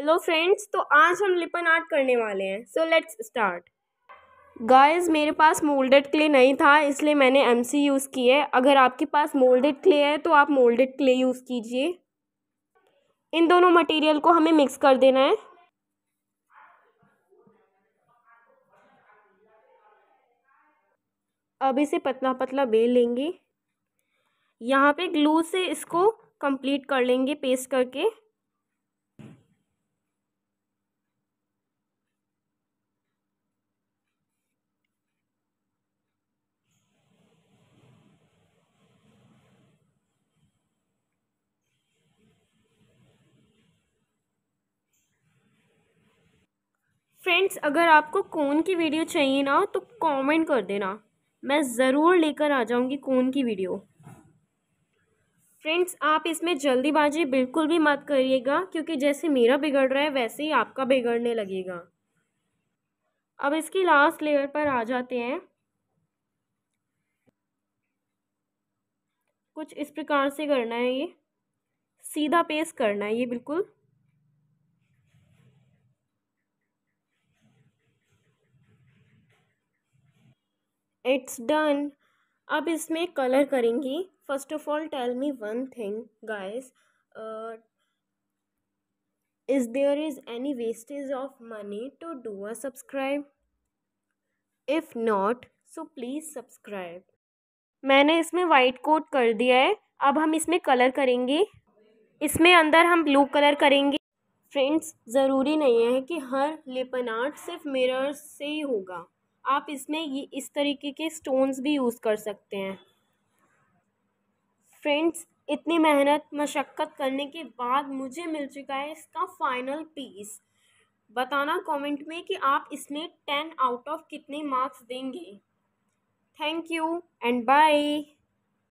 hello friends तो आज हम लिपन आर्ट करने वाले हैं सो लेट्स स्टार्ट गाइस मेरे पास मोल्डेड क्ले नहीं था इसलिए मैंने एमसी यूज़ की है अगर आपके पास मोल्डेड क्ले है तो आप मोल्डेड क्ले यूज़ कीजिए इन दोनों मटेरियल को हमें मिक्स कर देना है अब इसे पतला पतला बेल लेंगे यहाँ पे ग्लू से इसको कंप्लीट कर लेंगे पेस्ट करके फ्रेंड्स अगर आपको कौन की वीडियो चाहिए ना तो कमेंट कर देना मैं ज़रूर लेकर आ जाऊंगी कौन की वीडियो फ्रेंड्स आप इसमें जल्दीबाजी बिल्कुल भी मत करिएगा क्योंकि जैसे मेरा बिगड़ रहा है वैसे ही आपका बिगड़ने लगेगा अब इसकी लास्ट लेयर पर आ जाते हैं कुछ इस प्रकार से करना है ये सीधा पेस्ट करना है ये बिल्कुल इट्स डन अब इसमें कलर करेंगी first of all tell me one thing guys is there is any wastage of money to do a subscribe if not so please subscribe मैंने इसमें वाइट कोट कर दिया है अब हम इसमें कलर करेंगे इसमें अंदर हम ब्लू कलर करेंगे फ्रेंड्स ज़रूरी नहीं है कि हर लिपन आर्ट सिर्फ मिरर से ही होगा आप इसमें ये इस तरीके के स्टोन्स भी यूज़ कर सकते हैं फ्रेंड्स इतनी मेहनत मशक्क़त करने के बाद मुझे मिल चुका है इसका फाइनल पीस बताना कमेंट में कि आप इसमें टेन आउट ऑफ कितने मार्क्स देंगे थैंक यू एंड बाय